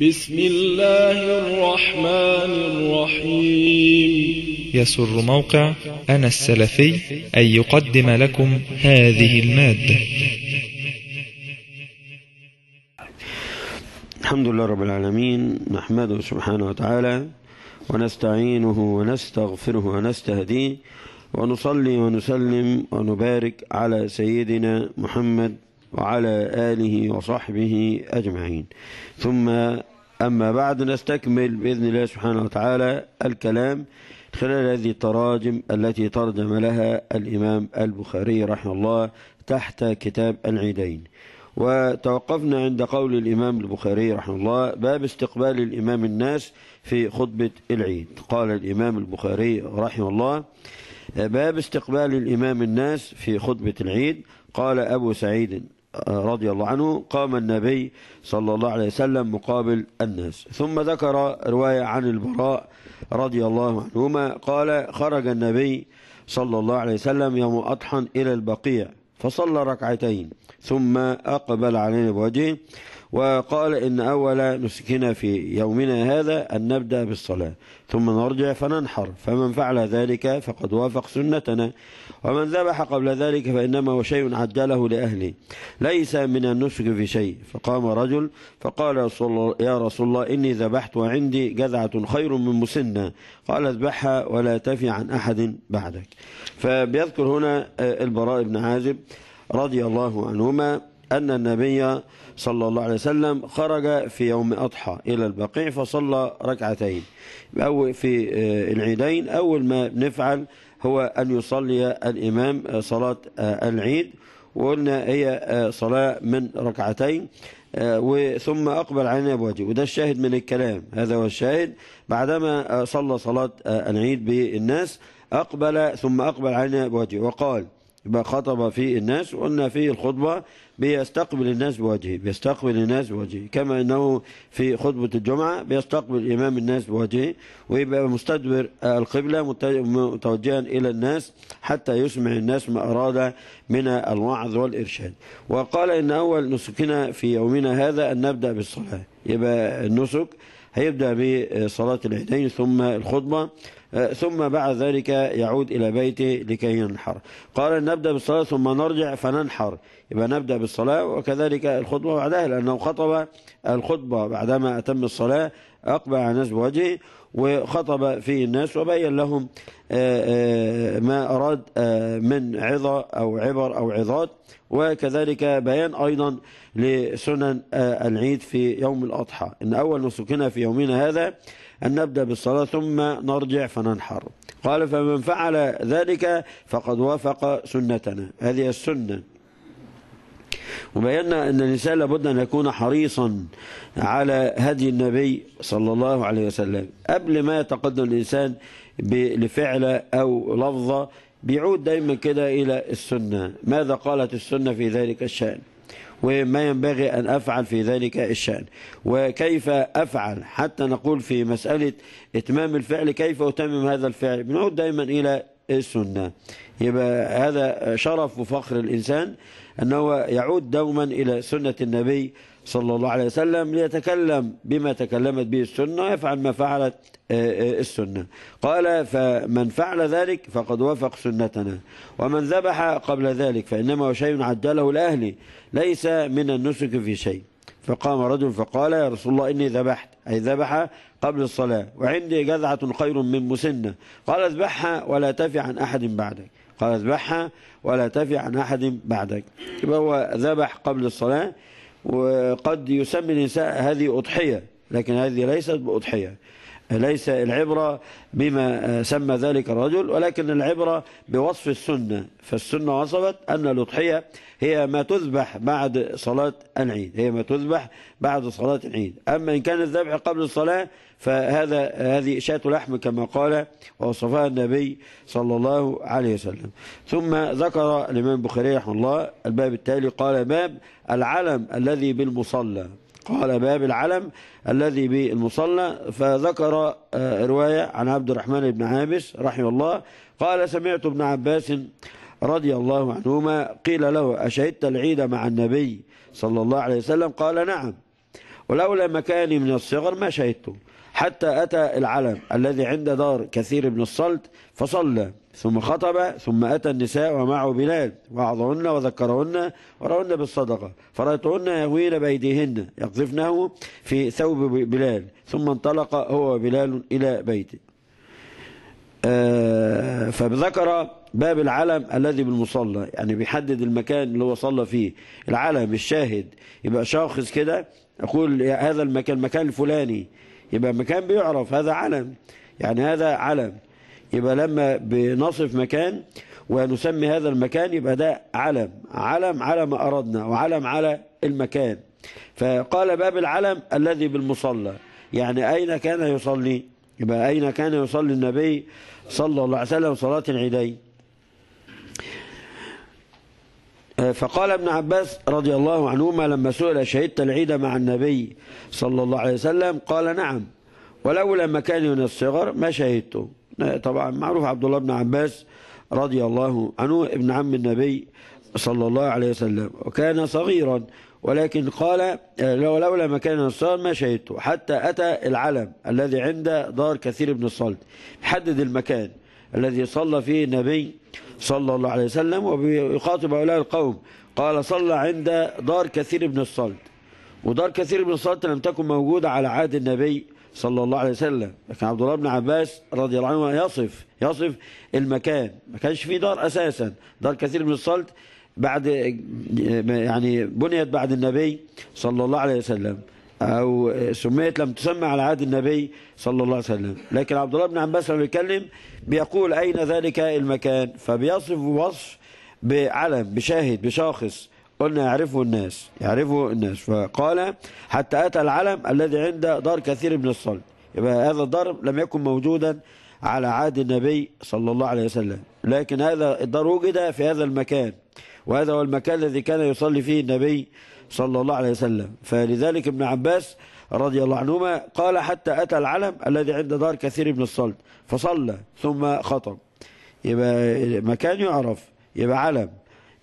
بسم الله الرحمن الرحيم يسر موقع أنا السلفي أن يقدم لكم هذه المادة الحمد لله رب العالمين نحمده سبحانه وتعالى ونستعينه ونستغفره ونستهديه ونصلي ونسلم ونبارك على سيدنا محمد وعلى آله وصحبه أجمعين ثم أما بعد نستكمل بإذن الله سبحانه وتعالى الكلام خلال هذه التراجم التي ترجم لها الإمام البخاري رحمه الله تحت كتاب العيدين وتوقفنا عند قول الإمام البخاري رحمه الله باب استقبال الإمام الناس في خطبة العيد قال الإمام البخاري رحمه الله باب استقبال الإمام الناس في خطبة العيد قال أبو سعيد رضي الله عنه قام النبي صلى الله عليه وسلم مقابل الناس ثم ذكر رواية عن البراء رضي الله عنهما قال خرج النبي صلى الله عليه وسلم يوم أضحى إلى البقيع فصلى ركعتين ثم أقبل علينا بوجهه وقال إن أول نسكنا في يومنا هذا أن نبدأ بالصلاة ثم نرجع فننحر فمن فعل ذلك فقد وافق سنتنا ومن ذبح قبل ذلك فإنما هو شيء عجله لأهله ليس من النسك في شيء فقام رجل فقال يا رسول الله إني ذبحت وعندي جذعة خير من مسنة قال اذبحها ولا تفي عن أحد بعدك فبيذكر هنا آه، البراء بن عازب رضي الله عنهما أن النبي صلى الله عليه وسلم خرج في يوم أضحى إلى البقيع فصلى ركعتين أو في آه، العيدين أول ما نفعل هو أن يصلي الإمام آه، صلاة آه، العيد وقلنا هي صلاة من ركعتين وثم أقبل علينا بوجهه وده الشاهد من الكلام هذا هو الشاهد بعدما صلى صلاة العيد بالناس أقبل ثم أقبل علينا بوجهه وقال يبقى خطب فيه الناس وقلنا فيه الخطبة بيستقبل الناس بوجهه بيستقبل الناس بوجهه كما أنه في خطبة الجمعة بيستقبل امام الناس بوجهه ويبقى مستدبر القبلة متوجها إلى الناس حتى يسمع الناس ما أراد من الوعظ والإرشاد وقال إن أول نسكنا في يومنا هذا أن نبدأ بالصلاة يبقى النسك هيبدأ بصلاة العيدين ثم الخطبة آه، ثم بعد ذلك يعود إلى بيته لكي ينحر قال نبدأ بالصلاة ثم نرجع فننحر يبقى نبدأ بالصلاة وكذلك الخطبة بعدها لأنه خطب الخطبة بعدما أتم الصلاة أقبل على نسب وجهه وخطب في الناس وبين لهم آه، آه، ما أراد آه، من عظة أو عبر أو عظات وكذلك بيان أيضا لسنن العيد في يوم الأضحى إن أول نسكنا في يومنا هذا أن نبدأ بالصلاة ثم نرجع فننحر قال فمن فعل ذلك فقد وافق سنتنا هذه السنة وبينا أن الإنسان لابد أن يكون حريصا على هدي النبي صلى الله عليه وسلم قبل ما يتقدم الإنسان لفعلة أو لفظة بيعود دايما كده إلى السنة ماذا قالت السنة في ذلك الشأن وما ينبغي أن أفعل في ذلك الشأن وكيف أفعل حتى نقول في مسألة إتمام الفعل كيف أتمم هذا الفعل بنعود دايما إلى السنة يبقى هذا شرف وفخر الإنسان أنه يعود دوما إلى سنة النبي صلى الله عليه وسلم ليتكلم بما تكلمت به السنة ويفعل ما فعلت آه، آه، السنة قال فمن فعل ذلك فقد وافق سنتنا ومن ذبح قبل ذلك فإنما شيء عدله الأهل ليس من النسك في شيء فقام رجل فقال يا رسول الله إني ذبحت أي ذبح قبل الصلاة وعندي جذعة خير من مسنة قال اذبحها ولا تفي عن أحد بعدك قال اذبحها ولا تفي عن أحد بعدك يبقى هو ذبح قبل الصلاة وقد يسمي الإنسان هذه أضحية لكن هذه ليست بأضحية ليس العبرة بما سمى ذلك الرجل ولكن العبرة بوصف السنة فالسنة وصفت أن الأضحية هي ما تذبح بعد صلاة العيد هي ما تذبح بعد صلاة العيد أما إن كان الذبح قبل الصلاة فهذا هذه شاة لحم كما قال ووصفها النبي صلى الله عليه وسلم ثم ذكر الإمام البخاري رحمه الله الباب التالي قال باب العلم الذي بالمصلى قال باب العلم الذي بالمصلى فذكر آه، رواية عن عبد الرحمن بن عابس رحمه الله قال سمعت ابن عباس رضي الله عنهما قيل له أشهدت العيد مع النبي صلى الله عليه وسلم قال نعم ولولا مكاني من الصغر ما شهدته حتى أتى العلم الذي عند دار كثير بن الصلت فصلى ثم خطب ثم أتى النساء ومعه بلال وعظهن وذكرهن ورأهن بالصدقة فرأيتهن يغوين بأيديهن يقذفنه في ثوب بلال ثم انطلق هو وبلال إلى بيته آه، فذكر باب العلم الذي بالمصلى يعني بيحدد المكان اللي هو صلى فيه العلم الشاهد يبقى شاخص كده أقول هذا المكان المكان الفلاني يبقى مكان بيعرف هذا علم يعني هذا علم يبقى لما بنصف مكان ونسمي هذا المكان يبقى ده علم علم على ما أردنا وعلم على المكان فقال باب العلم الذي بالمصلى يعني أين كان يصلي يبقى أين كان يصلي النبي صلى الله عليه وسلم صلاة العيدين فقال ابن عباس رضي الله عنهما لما سئل شهدت العيد مع النبي صلى الله عليه وسلم قال نعم ولولا مكاني من الصغر ما شهدته طبعا معروف عبد الله بن عباس رضي الله عنه ابن عم النبي صلى الله عليه وسلم وكان صغيرا ولكن قال لو لولا مكان الصال ما شهدته حتى أتى العلم الذي عند دار كثير بن الصلت يحدد المكان الذي صلى فيه النبي صلى الله عليه وسلم ويخاطب هؤلاء القوم قال صلى عند دار كثير بن الصلت ودار كثير بن الصلت لم تكن موجودة على عهد النبي صلى الله عليه وسلم لكن عبد الله بن عباس رضي الله عنه يصف يصف المكان ما كانش فيه دار أساسا دار كثير من الصلت بعد يعني بنيت بعد النبي صلى الله عليه وسلم أو سميت لم تسمى على عهد النبي صلى الله عليه وسلم لكن عبد الله بن عباس لما بيتكلم بيقول أين ذلك المكان فبيصف وصف بعلم بشاهد بشاخص قلنا يعرفه الناس يعرفه الناس فقال حتى أتى العلم الذي عند دار كثير من الصلب يبقى هذا الدار لم يكن موجودا على عهد النبي صلى الله عليه وسلم لكن هذا الدار وجد في هذا المكان وهذا هو المكان الذي كان يصلي فيه النبي صلى الله عليه وسلم فلذلك ابن عباس رضي الله عنهما قال حتى أتى العلم الذي عند دار كثير من الصلب فصلى ثم خطب يبقى مكان يعرف يبقى علم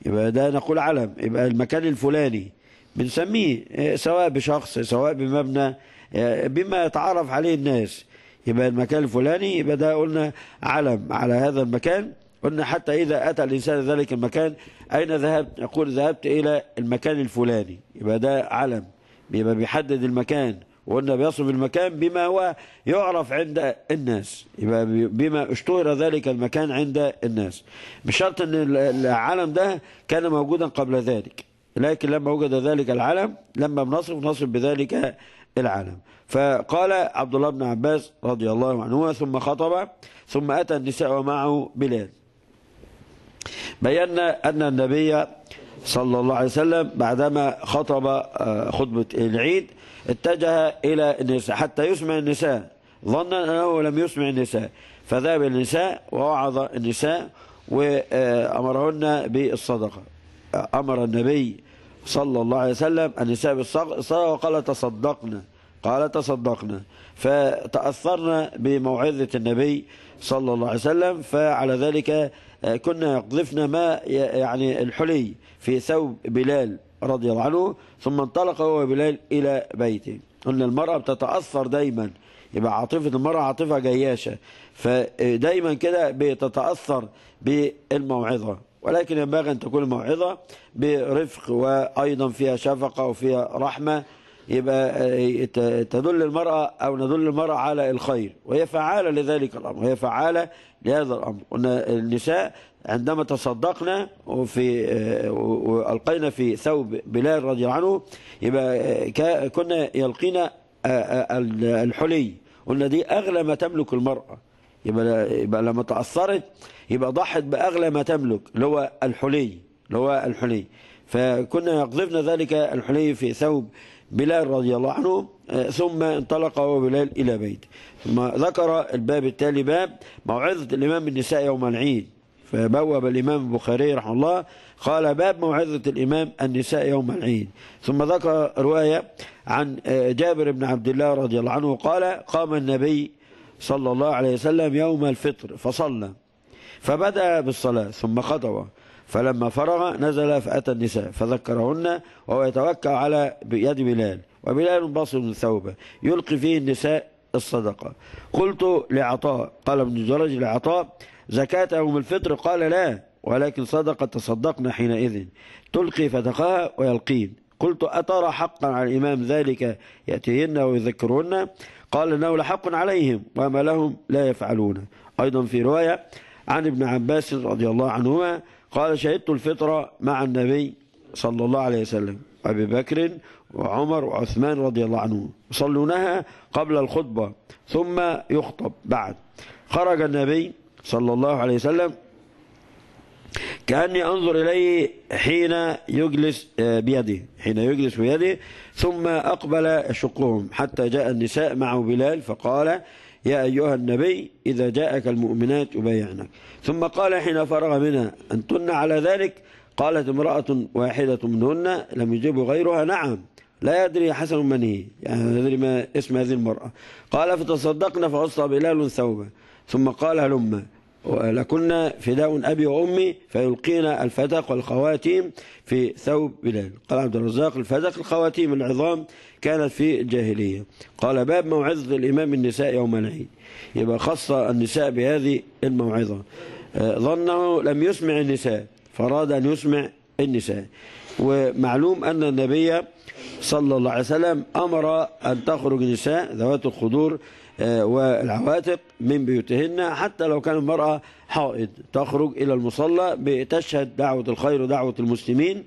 يبقى ده نقول علم يبقى المكان الفلاني بنسميه سواء بشخص سواء بمبنى بما يتعرف عليه الناس يبقى المكان الفلاني يبقى ده قلنا علم على هذا المكان قلنا حتى إذا أتى الإنسان ذلك المكان أين ذهبت؟ يقول ذهبت إلى المكان الفلاني يبقى ده علم يبقى بيحدد المكان وقلنا بيصف المكان بما هو يعرف عند الناس يبقى بما اشتهر ذلك المكان عند الناس مش شرط ان العلم ده كان موجودا قبل ذلك لكن لما وجد ذلك العلم لما بنصف نصف بذلك العالم فقال عبد الله بن عباس رضي الله عنهما ثم خطب ثم أتى النساء ومعه بلال بينا أن النبي صلى الله عليه وسلم بعدما خطب آه، خطبة العيد اتجه إلى النساء حتى يسمع النساء ظنا أنه لم يسمع النساء فذهب النساء ووعظ النساء وأمرهن بالصدقة أمر النبي صلى الله عليه وسلم النساء بالصدقة وقال تصدقنا قال تصدقنا فتأثرنا بموعظة النبي صلى الله عليه وسلم فعلى ذلك كنا يقذفن ما يعني الحلي في ثوب بلال رضي الله عنه ثم انطلق هو بلال إلى بيته أن المرأة بتتأثر دايما يبقى عاطفة المرأة عاطفة جياشة فدايما كده بتتأثر بالموعظة ولكن ينبغي أن تكون الموعظة برفق وأيضا فيها شفقة وفيها رحمة يبقى آه، تدل المرأة أو ندل المرأة على الخير وهي فعالة لذلك الأمر وهي فعالة لهذا الأمر قلنا النساء عندما تصدقنا وفي آه، والقينا في ثوب بلال رضي الله عنه يبقى آه، كنا يلقينا آه، الحلي قلنا دي اغلى ما تملك المراه يبقى يبقى لما تاثرت يبقى ضحت باغلى ما تملك اللي هو الحلي اللي هو الحلي فكنا يقذفنا ذلك الحلي في ثوب بلال رضي الله عنه ثم انطلق هو بلال إلى بيته ثم ذكر الباب التالي باب موعظة الإمام النساء يوم العيد فبوب الإمام البخاري رحمه الله قال باب موعظة الإمام النساء يوم العيد ثم ذكر رواية عن آه، جابر بن عبد الله رضي الله عنه قال قام النبي صلى الله عليه وسلم يوم الفطر فصلى فبدأ بالصلاة ثم خطوة فلما فرغ نزل فأتى النساء فذكرهن وهو يتوكل على يد بلال وبلال بصر ثوبه يلقي فيه النساء الصدقة قلت لعطاء قال ابن جرج لعطاء زكاة يوم الفطر قال لا ولكن صدق تصدقنا حينئذ تلقي فتقاها ويلقين قلت أترى حقا على الإمام ذلك يأتيهن ويذكرهن قال إنه لحق عليهم وما لهم لا يفعلون أيضا في رواية عن ابن عباس رضي الله عنهما قال شهدت الفطرة مع النبي صلى الله عليه وسلم أبي بكر وعمر وعثمان رضي الله عنهم يصلونها قبل الخطبة ثم يخطب بعد خرج النبي صلى الله عليه وسلم كأني أنظر إليه حين يجلس آه، بيده حين يجلس بيده ثم أقبل شقهم حتى جاء النساء معه بلال فقال يا أيها النبي إذا جاءك المؤمنات يبايعنك ثم قال حين فرغ منها أنتن على ذلك قالت امرأة واحدة منهن لم يجب غيرها نعم لا يدري حسن من هي يعني لا يدري ما اسم هذه المرأة قال فتصدقنا فأصى بلال ثوبا ثم قال هلم لكنا فداء أبي وأمي فيلقينا الفتق والخواتيم في ثوب بلال قال عبد الرزاق الفتق الخواتيم العظام كانت في الجاهلية قال باب موعظة الإمام النساء يوم العيد يبقى خص النساء بهذه الموعظة ظنه لم يسمع النساء فاراد أن يسمع النساء ومعلوم أن النبي صلى الله عليه وسلم أمر أن تخرج نساء ذوات الخدور آه، والعواتق من بيوتهن حتى لو كان المرأة حائض تخرج إلى المصلى بتشهد دعوة الخير ودعوة المسلمين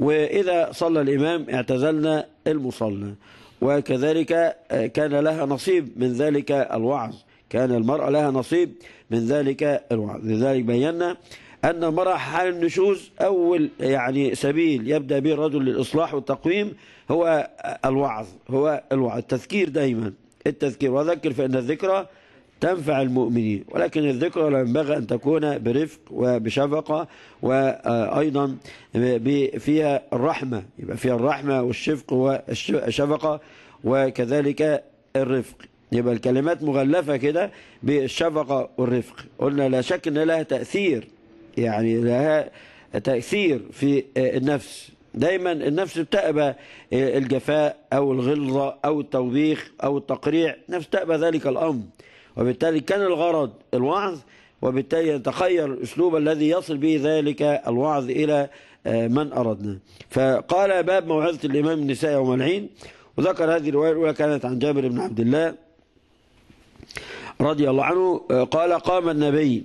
وإذا صلى الإمام اعتزلنا المصلى وكذلك آه، كان لها نصيب من ذلك الوعظ كان المرأة لها نصيب من ذلك الوعظ لذلك بينا أن المرأة حال النشوز أول يعني سبيل يبدأ به الرجل للإصلاح والتقويم هو الوعظ هو الوعظ التذكير دايما التذكير وذكر فإن الذكرى تنفع المؤمنين ولكن الذكرى ينبغي أن تكون برفق وبشفقة وأيضا فيها الرحمة يبقى فيها الرحمة والشفق والشفقة وكذلك الرفق يبقى الكلمات مغلفة كده بالشفقة والرفق قلنا لا شك أن لها تأثير يعني لها تأثير في النفس دايما النفس تأبى آه، الجفاء أو الغلظة أو التوبيخ أو التقريع نفس تأبى ذلك الأمر وبالتالي كان الغرض الوعظ وبالتالي يتخير الأسلوب الذي يصل به ذلك الوعظ إلى آه، من أردنا فقال باب موعظة الإمام النساء يوم العين وذكر هذه الرواية الأولى كانت عن جابر بن عبد الله رضي الله عنه آه، قال قام النبي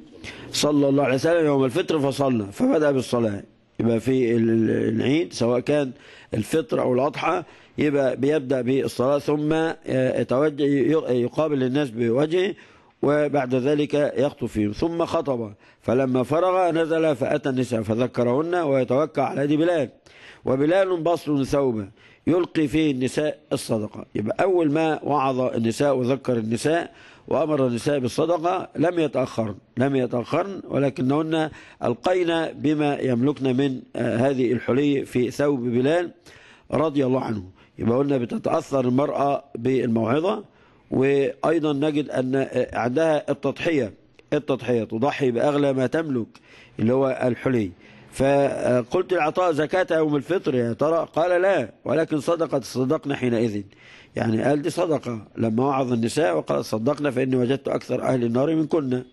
صلى الله عليه وسلم يوم الفطر فصلى فبدأ بالصلاة يبقى في العيد سواء كان الفطر أو الأضحى يبقى بيبدأ بالصلاة ثم يتوجه آه، يقابل الناس بوجهه وبعد ذلك يخطب فيهم ثم خطب فلما فرغ نزل فأتى النساء فذكرهن ويتوكل على يد بلال وبلال بصل ثوبه يلقي فيه النساء الصدقة يبقى أول ما وعظ النساء وذكر النساء وأمر النساء بالصدقة لم يتأخرن لم يتأخرن ولكنهن ألقينا بما يملكن من آه، هذه الحلي في ثوب بلال رضي الله عنه يبقى قلنا بتتأثر المرأة بالموعظة وأيضا نجد أن آه، عندها التضحية التضحية تضحي بأغلى ما تملك اللي هو الحلي فقلت العطاء زكاة يوم الفطر يا ترى قال لا ولكن صدقت صدقنا حينئذ يعني قال دي صدقة لما وعظ النساء وقال صدقنا فإني وجدت أكثر أهل النار من كنا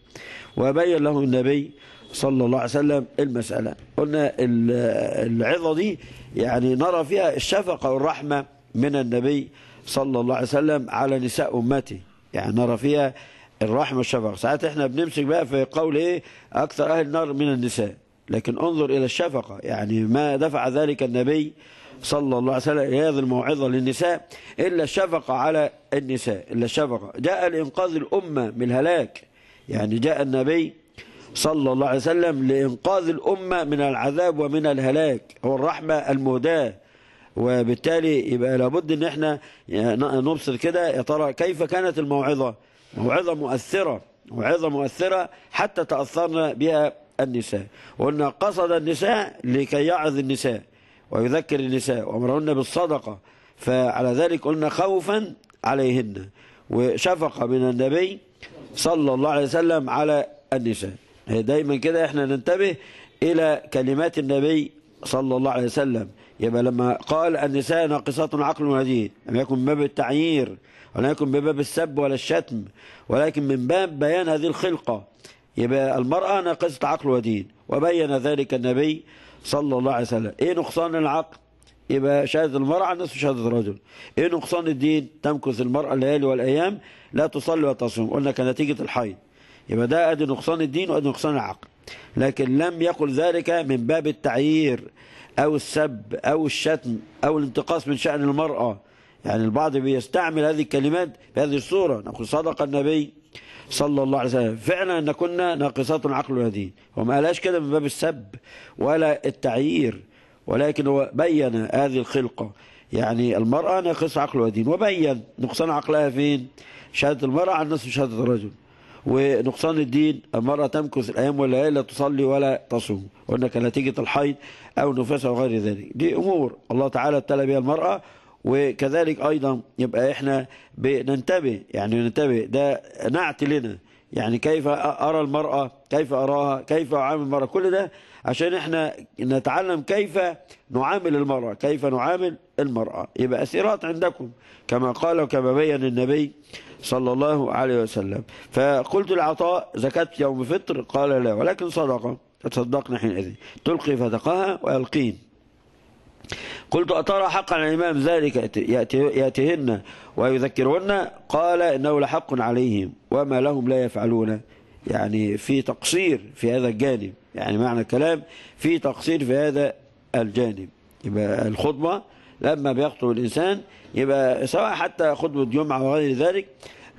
وبين لهم النبي صلى الله عليه وسلم المسألة قلنا العظة دي يعني نرى فيها الشفقة والرحمة من النبي صلى الله عليه وسلم على نساء أمته يعني نرى فيها الرحمة والشفقة ساعات احنا بنمسك بقى في قول ايه أكثر أهل النار من النساء لكن انظر إلى الشفقة يعني ما دفع ذلك النبي صلى الله عليه وسلم إلى هذه الموعظة للنساء إلا الشفقة على النساء إلا الشفقة جاء لإنقاذ الأمة من الهلاك يعني جاء النبي صلى الله عليه وسلم لإنقاذ الأمة من العذاب ومن الهلاك هو الرحمة المهداة وبالتالي يبقى لابد ان احنا نبصر كده يا ترى كيف كانت الموعظة موعظة مؤثرة موعظة مؤثرة حتى تأثرنا بها النساء وقلنا قصد النساء لكي يعظ النساء ويذكر النساء وأمرهن بالصدقة فعلى ذلك قلنا خوفا عليهن وشفقة من النبي صلى الله عليه وسلم على النساء دايما كده احنا ننتبه إلى كلمات النبي صلى الله عليه وسلم يبقى لما قال النساء ناقصات عقل وهدين لم يكن من باب التعيير ولم يكن من باب السب ولا الشتم ولكن من باب بيان هذه الخلقة يبقى المرأة ناقصة عقل ودين وبين ذلك النبي صلى الله عليه وسلم ايه نقصان العقل يبقى شهادة المرأة على نفس شهادة الرجل ايه نقصان الدين تمكث المرأة الليالي والأيام لا تصلي وتصوم قلنا كنتيجة الحيض يبقى ده ادي نقصان الدين وادي نقصان العقل لكن لم يقل ذلك من باب التعيير او السب او الشتم او الانتقاص من شأن المرأة يعني البعض بيستعمل هذه الكلمات بهذه الصورة نقول صدق النبي صلى الله عليه وسلم فعلا أن كنا ناقصات العقل والدين وما قالهاش كده من باب السب ولا التعيير ولكن هو بين هذه الخلقة يعني المرأة ناقصة عقل ودين وبين نقصان عقلها فين شهادة المرأة عن نصف شهادة الرجل ونقصان الدين المرأة تمكث الأيام والليالي لا تصلي ولا تصوم وانك كنتيجة الحيض أو نفاسها وغير ذلك دي أمور الله تعالى ابتلى بها المرأة وكذلك أيضا يبقى إحنا بننتبه يعني ننتبه ده نعت لنا يعني كيف أرى المرأة كيف أراها كيف أعامل المرأة كل ده عشان إحنا نتعلم كيف نعامل المرأة كيف نعامل المرأة يبقى أسيرات عندكم كما قال وكما بين النبي صلى الله عليه وسلم فقلت العطاء زكاة يوم فطر قال لا ولكن صدقة تصدقنا حينئذ تلقي فدقها ويلقين قلت أترى حقا على الإمام ذلك يأتيهن ويذكرهن قال إنه لحق عليهم وما لهم لا يفعلون يعني في تقصير في هذا الجانب يعني معنى الكلام في تقصير في هذا الجانب يبقى الخطبة لما بيخطب الإنسان يبقى سواء حتى خطبة جمعة وغير ذلك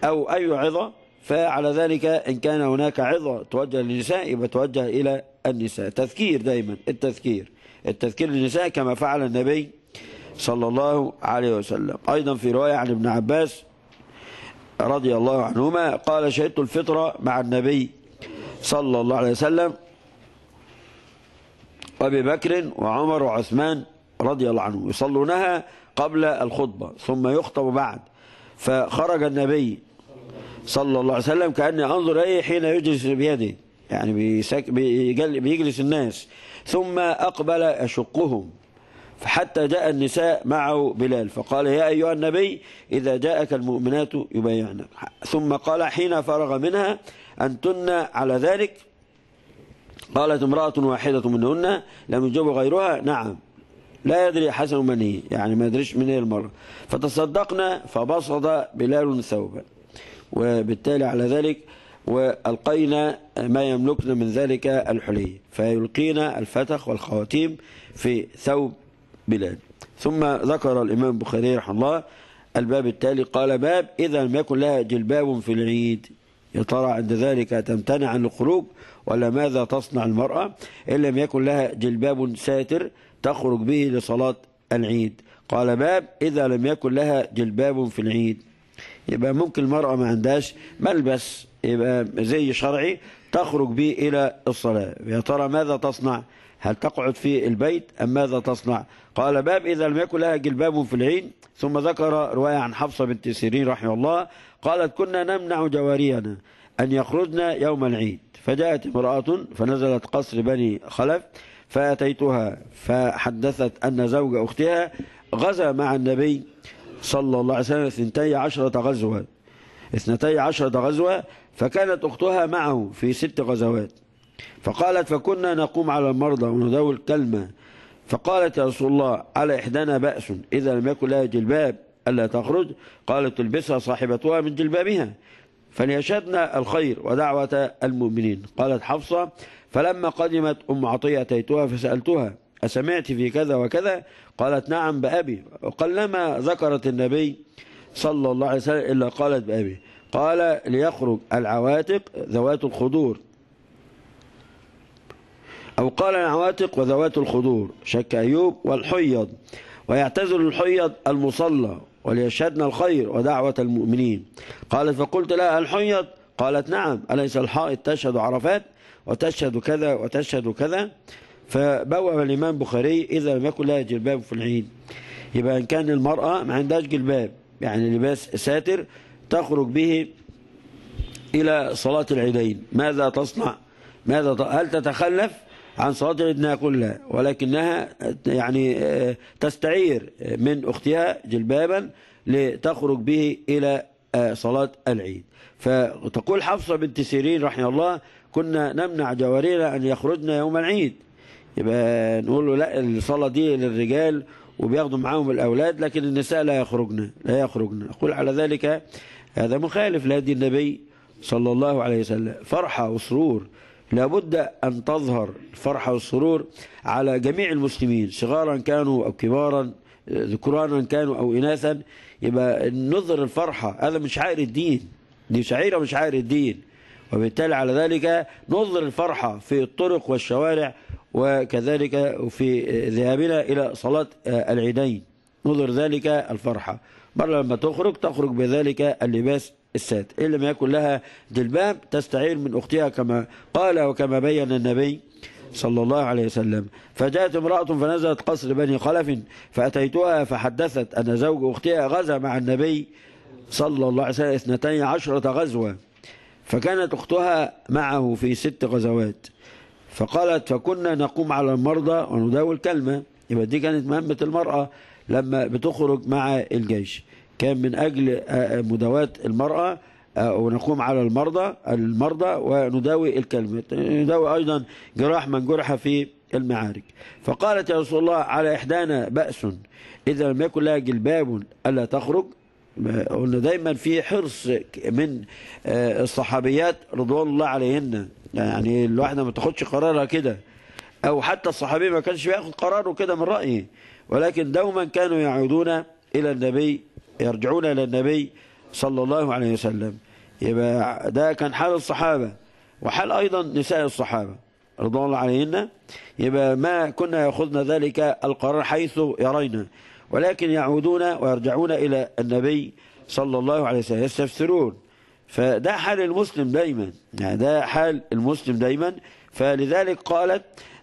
أو أي عظة فعلى ذلك إن كان هناك عظة توجه للنساء يبقى توجه إلى النساء تذكير دايما التذكير التذكير للنساء كما فعل النبي صلى الله عليه وسلم أيضا في رواية عن ابن عباس رضي الله عنهما قال شهدت الفطرة مع النبي صلى الله عليه وسلم أبي بكر وعمر وعثمان رضي الله عنهم يصلونها قبل الخطبة ثم يخطب بعد فخرج النبي صلى الله عليه وسلم كأني أنظر إليه حين يجلس بيده يعني بيسك بيجل بيجلس الناس ثم أقبل أشقهم فحتى جاء النساء معه بلال فقال يا أيها النبي إذا جاءك المؤمنات يبايعنك ثم قال حين فرغ منها أنتن على ذلك قالت امرأة واحدة منهن لم يجب غيرها نعم لا يدري حسن من هي يعني ما يدريش من هي المرأة فتصدقنا فبسط بلال ثوبا وبالتالي على ذلك وألقينا ما يملكنا من ذلك الحلي فيلقينا الفتخ والخواتيم في ثوب بلاد ثم ذكر الإمام البخاري رحمه الله الباب التالي قال باب إذا لم يكن لها جلباب في العيد يا ترى عند ذلك تمتنع عن الخروج ولا ماذا تصنع المرأة إن لم يكن لها جلباب ساتر تخرج به لصلاة العيد قال باب إذا لم يكن لها جلباب في العيد يبقى ممكن المرأة ما عندهاش ملبس يبقى زي شرعي تخرج به إلى الصلاة يا ترى ماذا تصنع هل تقعد في البيت أم ماذا تصنع قال باب إذا لم يكن لها جلباب في العين ثم ذكر رواية عن حفصة بنت سيرين رحمه الله قالت كنا نمنع جوارينا أن يخرجنا يوم العيد فجاءت امرأة فنزلت قصر بني خلف فأتيتها فحدثت أن زوج أختها غزا مع النبي صلى الله عليه وسلم اثنتي عشرة غزوة اثنتي عشرة غزوة فكانت أختها معه في ست غزوات فقالت فكنا نقوم على المرضى ونداوي الكلمة فقالت يا رسول الله على إحدانا بأس إذا لم يكن لها جلباب ألا تخرج قالت تلبسها صاحبتها من جلبابها فليشهدنا الخير ودعوة المؤمنين قالت حفصة فلما قدمت أم عطية أتيتها فسألتها أسمعت في كذا وكذا قالت نعم بأبي وقلما ذكرت النبي صلى الله عليه وسلم إلا قالت بأبي قال ليخرج العواتق ذوات الخضور أو قال العواتق وذوات الخضور شك أيوب والحيض ويعتزل الحيض المصلى وليشهدن الخير ودعوة المؤمنين قالت فقلت لها الحيض قالت نعم أليس الحائط تشهد عرفات وتشهد كذا وتشهد كذا فبوب الإمام بخاري إذا لم يكن لها جلباب في العيد يبقى إن كان المرأة ما عندهاش جلباب يعني لباس ساتر تخرج به إلى صلاة العيدين ماذا تصنع ماذا ت... هل تتخلف عن صلاة العيدين كلها لا ولكنها يعني آه، تستعير من أختها جلبابا لتخرج به إلى آه، صلاة العيد فتقول حفصة بنت سيرين رحمه الله كنا نمنع جوارينا أن يخرجن يوم العيد يبقى نقول له لا الصلاة دي للرجال وبياخدوا معاهم الأولاد لكن النساء لا يخرجن لا يخرجن أقول على ذلك هذا مخالف لهدي النبي صلى الله عليه وسلم فرحة وسرور لابد أن تظهر الفرحة والسرور على جميع المسلمين صغارا كانوا أو كبارا ذكرانا كانوا أو إناثا يبقى نظر الفرحة هذا مش عائر الدين دي شعيرة مش عائر الدين وبالتالي على ذلك نظر الفرحة في الطرق والشوارع وكذلك في ذهابنا إلى صلاة العيدين نظر ذلك الفرحة مرة لما تخرج تخرج بذلك اللباس الساد إن لم يكن لها جلباب تستعير من أختها كما قال وكما بين النبي صلى الله عليه وسلم فجاءت امرأة فنزلت قصر بني خلف فأتيتها فحدثت أن زوج أختها غزا مع النبي صلى الله عليه وسلم اثنتين عشرة غزوة فكانت أختها معه في ست غزوات فقالت فكنا نقوم على المرضى ونداوي الكلمة يبقى دي كانت مهمة المرأة لما بتخرج مع الجيش كان من أجل آه، آه، مداواة المرأة آه، ونقوم على المرضى المرضى ونداوي الكلمة نداوي أيضا جراح من جرح في المعارك فقالت يا رسول الله على إحدانا بأس إذا لم يكن لها جلباب ألا تخرج قلنا دايما في حرص من الصحابيات رضوان الله عليهن يعني الواحدة ما تاخدش قرارها كده أو حتى الصحابي ما كانش بياخد قراره كده من رأيه ولكن دوما كانوا يعودون إلى النبي يرجعون إلى النبي صلى الله عليه وسلم يبقى ده كان حال الصحابة وحال أيضا نساء الصحابة رضوان الله عليهن يبقى ما كنا يأخذنا ذلك القرار حيث يرينا ولكن يعودون ويرجعون إلى النبي صلى الله عليه وسلم يستفسرون فده حال المسلم دايما يعني ده حال المسلم دايما فلذلك قالت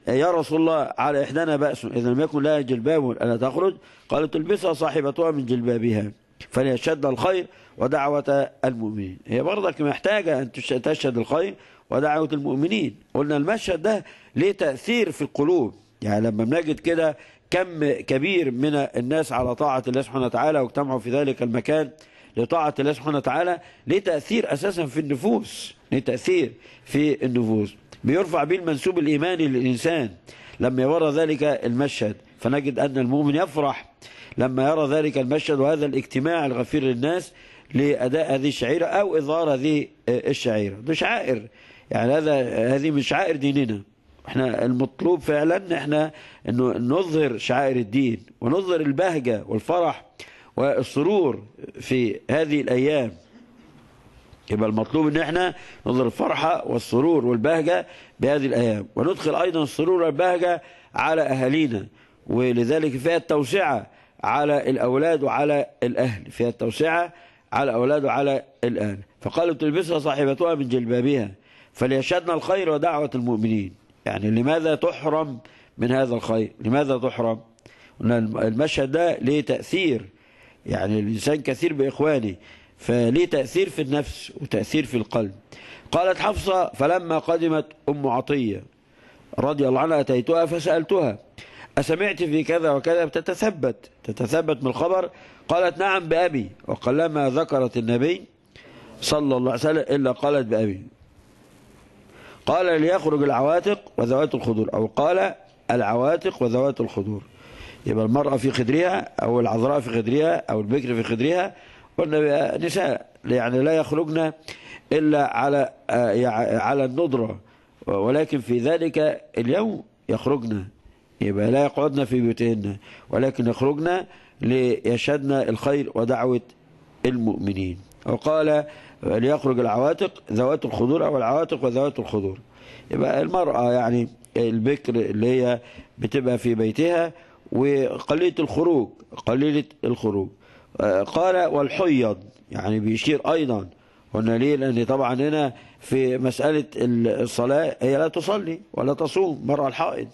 يا رسول الله على إحدانا بأس إذا لم يكن لها جلباب ألا تخرج قال تلبسها صاحبتها من جلبابها فليشد الخير ودعوة المؤمنين هي برضك محتاجة أن تشهد الخير ودعوة المؤمنين قلنا المشهد ده ليه تأثير في القلوب يعني لما بنجد كده كم كبير من الناس على طاعة الله سبحانه وتعالى واجتمعوا في ذلك المكان لطاعة الله سبحانه وتعالى ليه تأثير أساسا في النفوس ليه تأثير في النفوس بيرفع به المنسوب الإيماني للإنسان لما يرى ذلك المشهد فنجد أن المؤمن يفرح لما يرى ذلك المشهد وهذا الاجتماع الغفير للناس لأداء هذه الشعيرة أو إظهار هذه الشعيرة ده شعائر يعني هذا هذه من شعائر ديننا احنا المطلوب فعلا احنا انه نظهر شعائر الدين ونظهر البهجة والفرح والسرور في هذه الأيام يبقى المطلوب ان احنا نظهر الفرحه والسرور والبهجه بهذه الايام وندخل ايضا السرور والبهجه على اهالينا ولذلك فيها التوسعه على الاولاد وعلى الاهل فيها التوسعه على الاولاد وعلى الاهل فقالت تلبسها صاحبتها من جلبابها فليشهدن الخير ودعوه المؤمنين يعني لماذا تحرم من هذا الخير لماذا تحرم المشهد ده ليه تاثير يعني الانسان كثير باخوانه فليه تأثير في النفس وتأثير في القلب قالت حفصة فلما قدمت أم عطية رضي الله عنها أتيتها فسألتها أسمعت في كذا وكذا تتثبت تتثبت من الخبر قالت نعم بأبي وقلما ذكرت النبي صلى الله عليه وسلم إلا قالت بأبي قال ليخرج العواتق وذوات الخدور أو قال العواتق وذوات الخدور يبقى المرأة في خدرها أو العذراء في خدرها أو البكر في خدرها كنا نساء يعني لا يخرجنا إلا على آه، على الندرة ولكن في ذلك اليوم يخرجنا يبقى لا يقعدنا في بيوتهن ولكن يخرجنا ليشهدن الخير ودعوة المؤمنين وقال ليخرج العواتق ذوات الخضور أو العواتق وذوات الخضور يبقى المرأة يعني البكر اللي هي بتبقى في بيتها وقليلة الخروج قليلة الخروج آه، قال والحيض يعني بيشير أيضا قلنا ليه لأن طبعا هنا في مسألة الصلاة هي لا تصلي ولا تصوم المرأة الحائض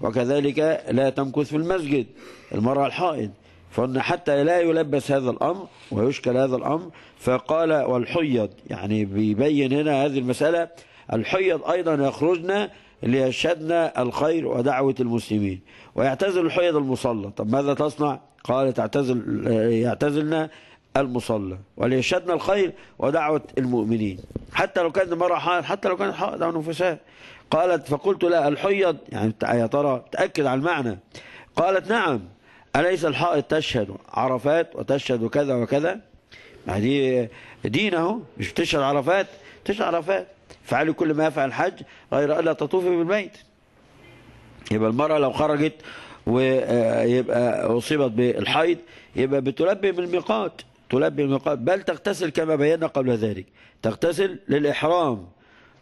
وكذلك لا تمكث في المسجد المرأة الحائض فقلنا حتى لا يلبس هذا الأمر ويشكل هذا الأمر فقال والحيض يعني بيبين هنا هذه المسألة الحيض أيضا يخرجنا ليشهدنا الخير ودعوة المسلمين ويعتزل الحيض المصلى طب ماذا تصنع قال تعتزل يعتزلنا المصلى وليشهدنا الخير ودعوة المؤمنين حتى لو كانت مرة حائض حتى لو كانت حائض أو نفساء قالت فقلت لها الحيض يعني يا ترى تأكد على المعنى قالت نعم أليس الحائض تشهد عرفات وتشهد وكذا وكذا ما دي دين اهو مش بتشهد عرفات تشهد عرفات فعلي كل ما يفعل الحج غير ألا تطوفي بالبيت يبقى المرأة لو خرجت ويبقى أصيبت بالحيض يبقى بتلبي بالميقات تلبي الميقات بل تغتسل كما بينا قبل ذلك تغتسل للإحرام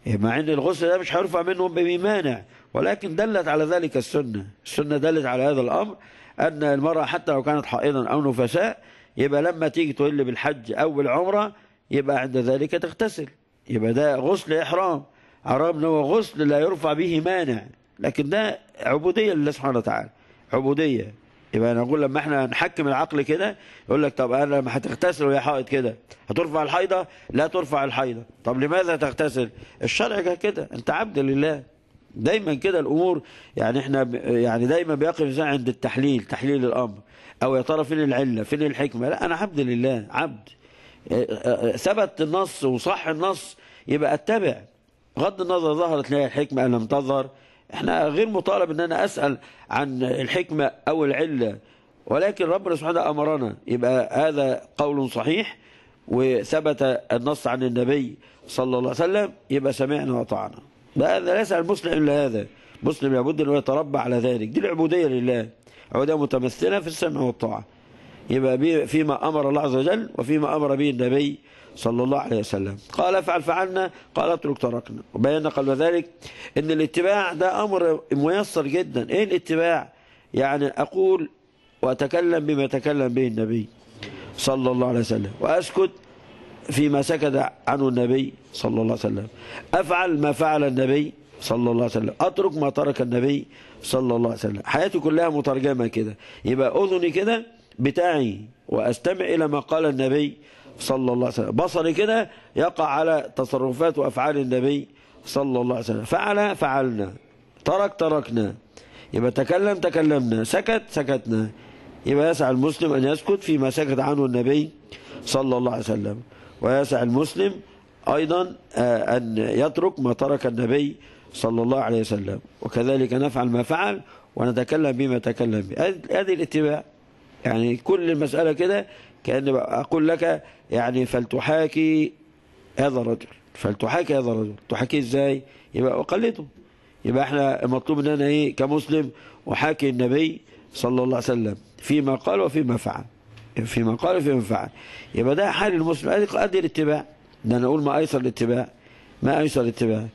مع أن الغسل ده مش هيرفع منهم بمانع ولكن دلت على ذلك السنة السنة دلت على هذا الأمر أن المرأة حتى لو كانت حائضا أو نفساء يبقى لما تيجي تقول بالحج أو بالعمرة يبقى عند ذلك تغتسل يبقى ده غسل إحرام عرام هو غسل لا يرفع به مانع لكن ده عبودية لله سبحانه وتعالى عبودية يبقى أنا أقول لما احنا نحكم العقل كده يقول لك طب انا لما هتغتسل وهي حائط كده هترفع الحيضه لا ترفع الحيضه طب لماذا تغتسل الشرع قال كده انت عبد لله دايما كده الامور يعني احنا يعني دايما بيقف الانسان عند التحليل تحليل الامر او يا ترى فين العله فين الحكمه لا انا عبد لله عبد ثبت النص وصح النص يبقى اتبع غض النظر ظهرت لي الحكمه ان لم تظهر احنا غير مطالب ان انا اسال عن الحكمه او العله ولكن ربنا سبحانه امرنا يبقى هذا قول صحيح وثبت النص عن النبي صلى الله عليه وسلم يبقى سمعنا وطعنا هذا ليس المسلم الا هذا مسلم لابد ان يتربى على ذلك دي العبوديه لله عبوديه متمثله في السمع والطاعه يبقى فيما امر الله عز وجل وفيما امر به النبي صلى الله عليه وسلم قال افعل فعلنا قال اترك تركنا وبينا قبل ذلك ان الاتباع ده امر ميسر جدا ايه الاتباع يعني اقول واتكلم بما تكلم به النبي صلى الله عليه وسلم واسكت فيما سكت عنه النبي صلى الله عليه وسلم افعل ما فعل النبي صلى الله عليه وسلم اترك ما ترك النبي صلى الله عليه وسلم حياتي كلها مترجمه كده يبقى اذني كده بتاعي واستمع الى ما قال النبي صلى الله عليه وسلم بصري كده يقع على تصرفات وأفعال النبي صلى الله عليه وسلم فعل فعلنا ترك تركنا يبقى تكلم تكلمنا سكت سكتنا يبقى يسعى المسلم أن يسكت فيما سكت عنه النبي صلى الله عليه وسلم ويسعى المسلم أيضا آه، أن يترك ما ترك النبي صلى الله عليه وسلم وكذلك نفعل ما فعل ونتكلم بما تكلم به هذه الاتباع يعني كل المسألة كده كأن أقول لك يعني فلتحاكي هذا الرجل فلتحاكي هذا الرجل تحاكي ازاي يبقى أقلده يبقى احنا المطلوب ان انا ايه كمسلم احاكي النبي صلى الله عليه وسلم فيما قال وفيما فعل فيما قال وفيما فعل يبقى ده حال المسلم ادي الاتباع ده انا اقول ما ايسر الاتباع ما ايسر الاتباع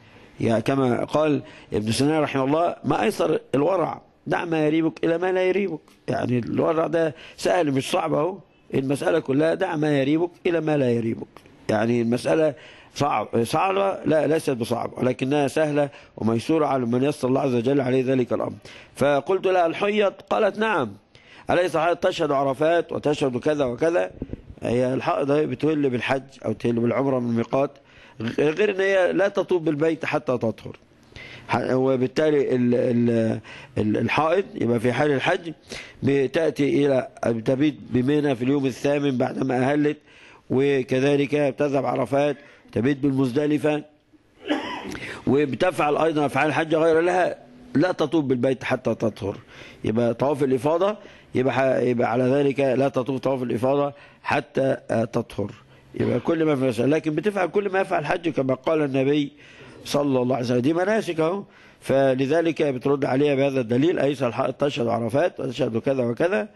يعني كما قال ابن سينا رحمه الله ما ايسر الورع دع ما يريبك الى ما لا يريبك يعني الورع ده سهل مش صعب اهو المسألة كلها دع ما يريبك إلى ما لا يريبك يعني المسألة صعب صعبة لا ليست بصعبة ولكنها سهلة وميسورة على من يسر الله عز وجل عليه ذلك الأمر فقلت لها الحيط قالت نعم أليس حيض تشهد عرفات وتشهد كذا وكذا هي الحائض بتهل بالحج أو تهل بالعمرة من الميقات غير أن هي لا تطوب بالبيت حتى تطهر وبالتالي الحائض يبقى في حال الحج بتأتي إلى تبيت بمنى في اليوم الثامن بعدما أهلت وكذلك تذهب عرفات تبيت بالمزدلفة وبتفعل أيضا أفعال الحج غير لها لا تطوب بالبيت حتى تطهر يبقى طواف الإفاضة يبقى, يبقى على ذلك لا تطوف طواف الإفاضة حتى تطهر يبقى كل ما في لكن بتفعل كل ما يفعل الحج كما قال النبي صلى الله عليه وسلم دي مناسك اهو فلذلك بترد عليها بهذا الدليل أي تشهد عرفات وتشهد كذا وكذا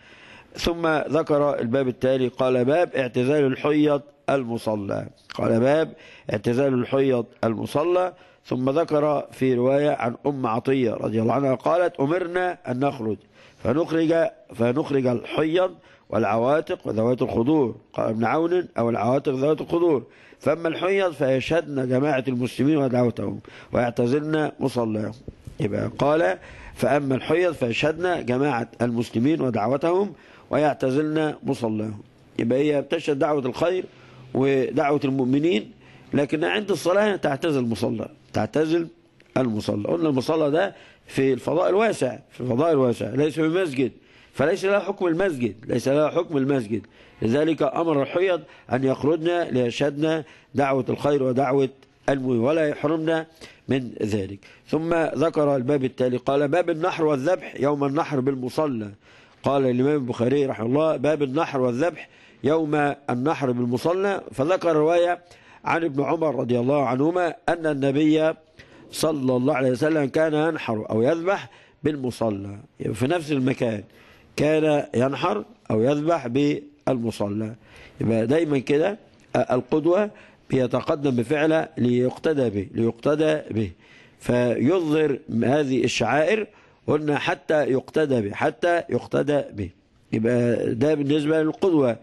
ثم ذكر الباب التالي قال باب اعتزال الحيض المصلى قال باب اعتزال الحيض المصلى ثم ذكر في رواية عن أم عطية رضي الله عنها قالت أمرنا أن نخرج فنخرج, فنخرج الحيض والعواتق وذوات الخضور قال ابن عون أو العواتق ذوات الخضور فأما الحيض فيشهدن جماعة المسلمين ودعوتهم ويعتزلن مصلاهم يبقى قال فأما الحيض فيشهدن جماعة المسلمين ودعوتهم ويعتزلن مصلاهم يبقى هي بتشهد دعوة الخير ودعوة المؤمنين لكن عند الصلاة تعتزل المصلى تعتزل المصلى قلنا المصلى ده في الفضاء الواسع في الفضاء الواسع ليس في مسجد فليس لها حكم المسجد ليس لها حكم المسجد لذلك أمر الحيض أن يخرجنا ليشهدن دعوة الخير ودعوة الموي ولا يحرمنا من ذلك ثم ذكر الباب التالي قال باب النحر والذبح يوم النحر بالمصلى قال الإمام البخاري رحمه الله باب النحر والذبح يوم النحر بالمصلى فذكر رواية عن ابن عمر رضي الله عنهما أن النبي صلى الله عليه وسلم كان ينحر أو يذبح بالمصلى في نفس المكان كان ينحر أو يذبح بالمصلى يبقى دايما كده القدوة بيتقدم بفعله ليقتدى به ليقتدى به فيظهر هذه الشعائر قلنا حتى يقتدى به حتى يقتدى به يبقى ده بالنسبة للقدوة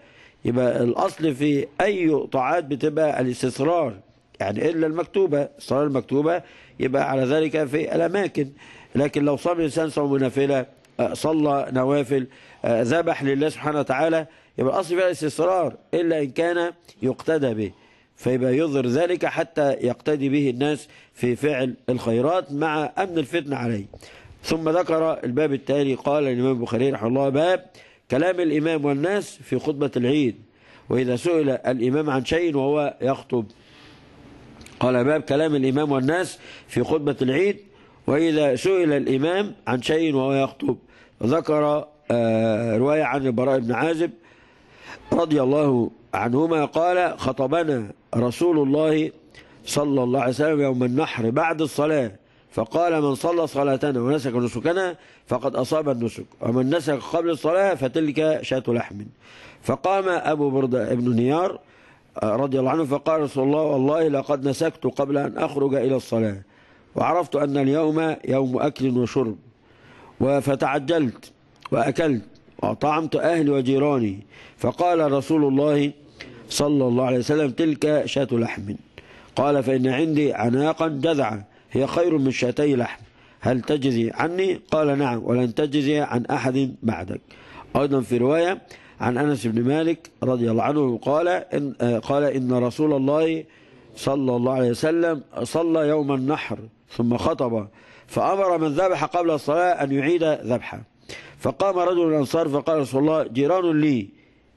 يبقى الأصل في أي طاعات بتبقى الاستثرار يعني إلا المكتوبة الصلاة المكتوبة يبقى على ذلك في الأماكن لكن لو صام الإنسان صوم نافلة صلى نوافل آه، ذبح لله سبحانه وتعالى يبقى الأصل فيها الاستصرار إلا إن كان يقتدى به فيبقى يظهر ذلك حتى يقتدي به الناس في فعل الخيرات مع أمن الفتنه عليه ثم ذكر الباب التالي قال الإمام البخاري رحمه الله باب كلام الإمام والناس في خطبة العيد وإذا سئل الإمام عن شيء وهو يخطب قال باب كلام الإمام والناس في خطبة العيد وإذا سئل الإمام عن شيء وهو يخطب ذكر آه، رواية عن البراء بن عازب رضي الله عنهما قال خطبنا رسول الله صلى الله عليه وسلم يوم النحر بعد الصلاة فقال من صلى صلاتنا ونسك نسكنا فقد أصاب النسك ومن نسك قبل الصلاة فتلك شاة لحم فقام أبو بردة بن نيار آه، رضي الله عنه فقال رسول الله والله لقد نسكت قبل أن أخرج إلى الصلاة وعرفت أن اليوم يوم أكل وشرب فتعجلت وأكلت وأطعمت أهلي وجيراني فقال رسول الله صلى الله عليه وسلم تلك شاة لحم قال فإن عندي عناقا جذعا هي خير من شاتي لحم هل تجزي عني قال نعم ولن تجزي عن أحد بعدك أيضا في رواية عن أنس بن مالك رضي الله عنه قال إن, قال إن رسول الله صلى الله عليه وسلم صلى يوم النحر ثم خطب فأمر من ذبح قبل الصلاة أن يعيد ذبحه فقام رجل من الأنصار فقال رسول الله جيران لي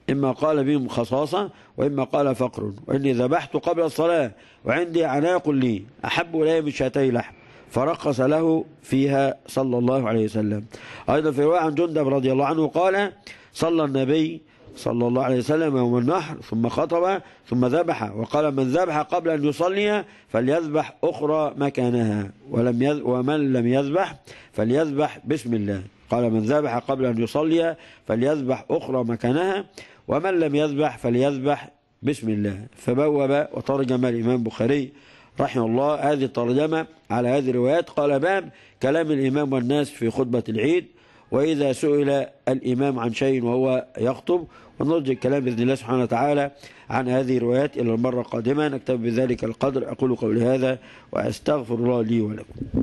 إما قال بهم خصاصة وإما قال فقر وإني ذبحت قبل الصلاة وعندي عناق لي أحب إلي من شاتي لحم فرقص له فيها صلى الله عليه وسلم أيضا في رواية عن جندب رضي الله عنه قال صلى النبي صلى الله عليه وسلم يوم النحر ثم خطب ثم ذبح وقال من ذبح قبل أن يصلي فليذبح أخرى مكانها ولم يذ ومن لم يذبح فليذبح بسم الله قال من ذبح قبل أن يصلي فليذبح أخرى مكانها ومن لم يذبح فليذبح بسم الله فبوب وترجم الإمام البخاري رحمه الله هذه الترجمة على هذه الروايات قال باب كلام الإمام والناس في خطبة العيد وإذا سئل الإمام عن شيء وهو يخطب ونرجع الكلام بإذن الله سبحانه وتعالى عن هذه الروايات إلى المرة القادمة نكتب بذلك القدر أقول قولي هذا وأستغفر الله لي ولكم